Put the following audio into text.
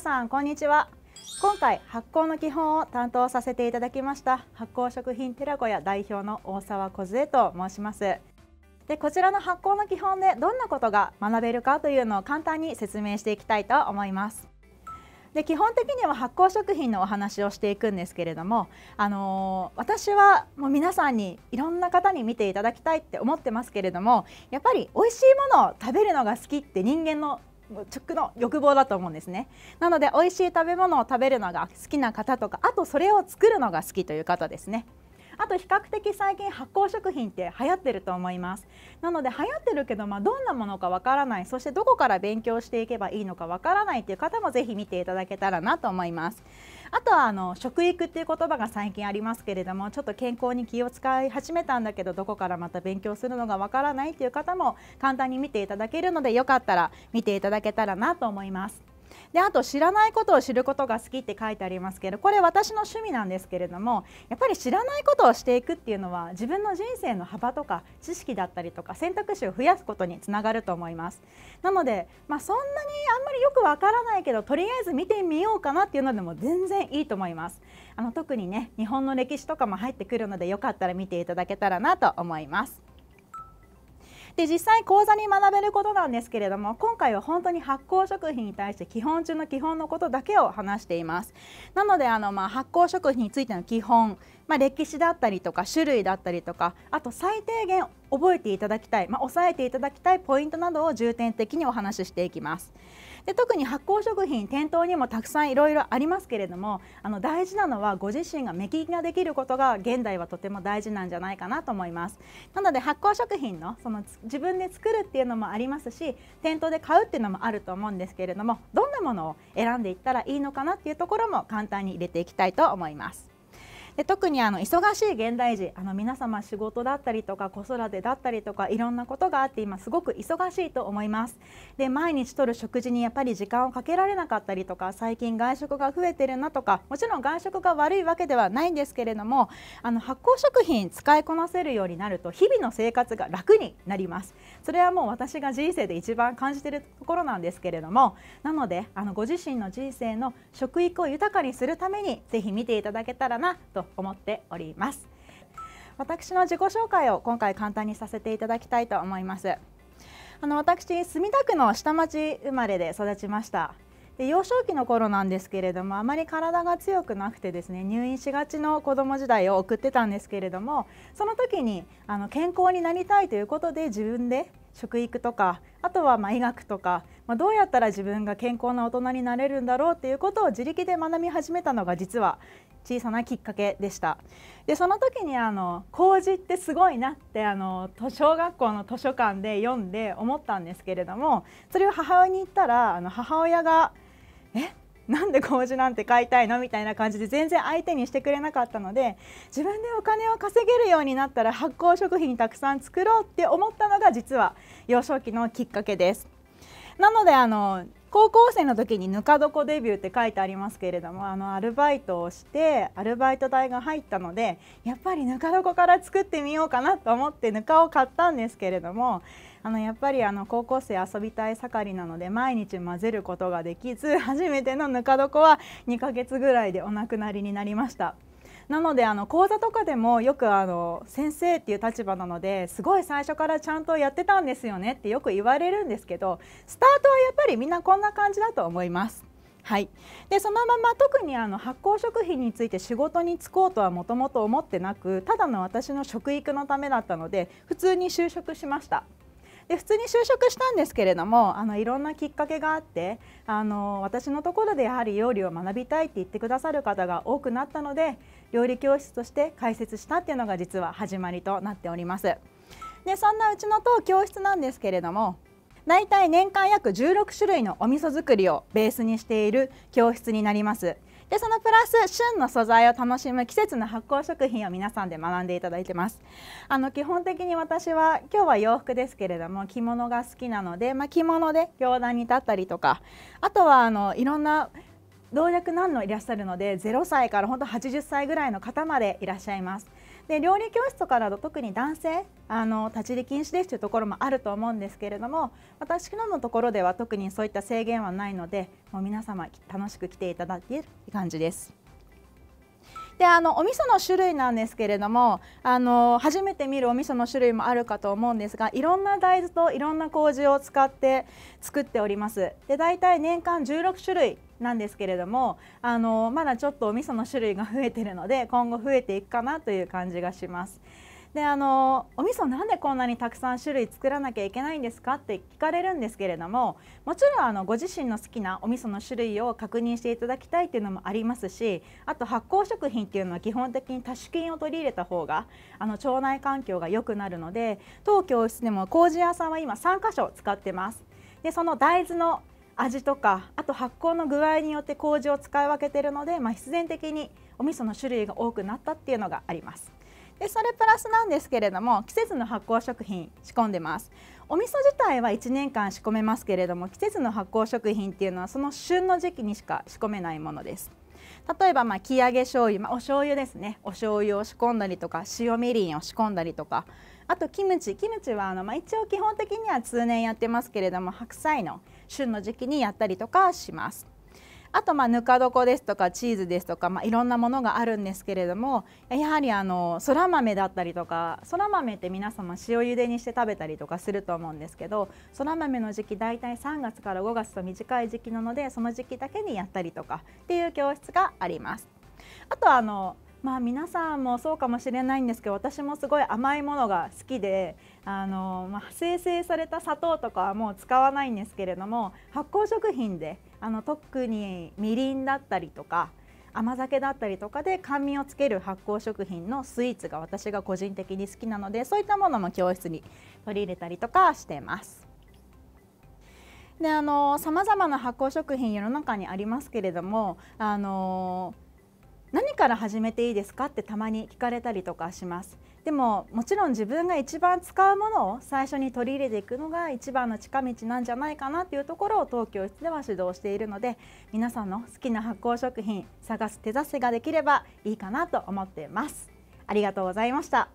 さんこんにちは今回発酵の基本を担当させていただきました発酵食品寺子屋代表の大沢梢と申しますでこちらの発酵の基本でどんなことが学べるかというのを簡単に説明していきたいと思いますで基本的には発酵食品のお話をしていくんですけれども、あのー、私はもう皆さんにいろんな方に見ていただきたいって思ってますけれどもやっぱり美味しいものを食べるのが好きって人間の直の欲望だと思うんですねなので美味しい食べ物を食べるのが好きな方とかあとそれを作るのが好きという方ですねあと比較的最近発酵食品って流行ってると思いますなので流行ってるけど、まあ、どんなものかわからないそしてどこから勉強していけばいいのかわからないという方もぜひ見ていただけたらなと思いますあとはあの食育っていう言葉が最近ありますけれどもちょっと健康に気を使い始めたんだけどどこからまた勉強するのがわからないっていう方も簡単に見ていただけるのでよかったら見ていただけたらなと思います。であと知らないことを知ることが好きって書いてありますけどこれ私の趣味なんですけれどもやっぱり知らないことをしていくっていうのは自分の人生の幅とか知識だったりとか選択肢を増やすことにつながると思いますなので、まあ、そんなにあんまりよくわからないけどとりあえず見てみようかなっていうのでも全然いいと思いますあの特にね日本の歴史とかも入ってくるのでよかったら見ていただけたらなと思いますで実際講座に学べることなんですけれども今回は本当に発酵食品に対して基本中の基本のことだけを話していますなのであの、まあ、発酵食品についての基本、まあ、歴史だったりとか種類だったりとかあと最低限覚えていただきたい、まあ、抑えていただきたいポイントなどを重点的にお話ししていきます。で特に発酵食品店頭にもたくさんいろいろありますけれどもあの大事なのはご自身が目利きができることが現代はとても大事なんじゃないかなと思いますなので発酵食品のその自分で作るっていうのもありますし店頭で買うっていうのもあると思うんですけれどもどんなものを選んでいったらいいのかなっていうところも簡単に入れていきたいと思いますで特にあの忙しい現代人あの皆様仕事だったりとか子育てだったりとかいろんなことがあって今すごく忙しいと思いますで毎日とる食事にやっぱり時間をかけられなかったりとか最近外食が増えてるなとかもちろん外食が悪いわけではないんですけれどもあの発酵食品使いこなせるようになると日々の生活が楽になりますそれはもう私が人生で一番感じてるところなんですけれどもなのであのご自身の人生の食育を豊かにするためにぜひ見ていただけたらなと思っております私の自己紹介を今回簡単にさせていただきたいと思いますあの私墨田区の下町生まれで育ちましたで幼少期の頃なんですけれどもあまり体が強くなくてですね入院しがちの子供時代を送ってたんですけれどもその時にあの健康になりたいということで自分で食育とかあとはま医学とか、まあ、どうやったら自分が健康な大人になれるんだろうっていうことを自力で学び始めたのが実は小さなきっかけでしたでその時にあの麹ってすごいなってあの小学校の図書館で読んで思ったんですけれどもそれを母親に言ったらあの母親が「え なんで麹なんて買いたいのみたいな感じで全然相手にしてくれなかったので自分でお金を稼げるようになったら発酵食品たくさん作ろうって思ったのが実は幼少期のきっかけです。なのであの高校生の時にぬか床デビューって書いてありますけれどもあのアルバイトをしてアルバイト代が入ったのでやっぱりぬか床から作ってみようかなと思ってぬかを買ったんですけれどもあのやっぱりあの高校生遊びたい盛りなので毎日混ぜることができず初めてのぬか床は2ヶ月ぐらいでお亡くなりになりました。なのであの講座とかでもよくあの先生っていう立場なのですごい最初からちゃんとやってたんですよねってよく言われるんですけどスタートはやっぱりみんなこんな感じだと思います。はい、でそのまま特にあの発酵食品について仕事に就こうとはもともと思ってなくただの私の食育のためだったので普通に就職しました。で普通に就職したんですけれどもあのいろんなきっかけがあってあの私のところでやはり料理を学びたいって言ってくださる方が多くなったので料理教室として開設したっていうのが実は始まりとなっております。でそんなうちの当教室なんですけれども大体年間約16種類のお味噌作りをベースにしている教室になります。でそのプラス旬の素材を楽しむ季節の発酵食品を皆さんで学んでいただいてますあの基本的に私は今日は洋服ですけれども着物が好きなので、まあ、着物で行壇に立ったりとかあとはあのいろんな老若男女いらっしゃるので0歳から本当80歳ぐらいの方までいらっしゃいます。で料理教室とかだと特に男性あの立ち入り禁止ですというところもあると思うんですけれども私ものところでは特にそういった制限はないのでもう皆様楽しく来ていただいている感じです。であのお味噌の種類なんですけれどもあの初めて見るお味噌の種類もあるかと思うんですがいろんな大豆といろんな麹を使って作っておりますで大体年間16種類なんですけれどもあのまだちょっとお味噌の種類が増えてるので今後増えていくかなという感じがします。であのお味噌なんでこんなにたくさん種類作らなきゃいけないんですかって聞かれるんですけれどももちろんあのご自身の好きなお味噌の種類を確認していただきたいっていうのもありますしあと発酵食品っていうのは基本的に多種菌を取り入れた方があの腸内環境が良くなるので当教室でも麹屋さんは今3箇所使ってます。でその大豆の味とかあと発酵の具合によって麹を使い分けてるので、まあ、必然的にお味噌の種類が多くなったっていうのがあります。でそれプラスなんですけれども季節の発酵食品仕込んでますお味噌自体は1年間仕込めますけれども季節の発酵食品っていうのはその旬の時期にしか仕込めないものです例えばまあ木揚げ醤油、まあ、お醤油ですねお醤油を仕込んだりとか塩みりんを仕込んだりとかあとキムチキムチはあの、まあ、一応基本的には通年やってますけれども白菜の旬の時期にやったりとかします。あとまあぬか床ですとかチーズですとか、まあ、いろんなものがあるんですけれどもやはりあのそら豆だったりとかそら豆って皆様塩ゆでにして食べたりとかすると思うんですけどそら豆の時期大体3月から5月と短い時期なのでその時期だけにやったりとかっていう教室があります。あとあのまあ、皆さんもそうかもしれないんですけど私もすごい甘いものが好きであの、まあ、生成された砂糖とかはもう使わないんですけれども発酵食品であの特にみりんだったりとか甘酒だったりとかで甘味をつける発酵食品のスイーツが私が個人的に好きなのでそういったものも教室に取り入れたりとかしてます。であの様な発酵食品世の中にありますけれどもあの何から始めていいですかってたまに聞かれたりとかしますでももちろん自分が一番使うものを最初に取り入れていくのが一番の近道なんじゃないかなっていうところを当教室では指導しているので皆さんの好きな発酵食品探す手助けができればいいかなと思っていますありがとうございました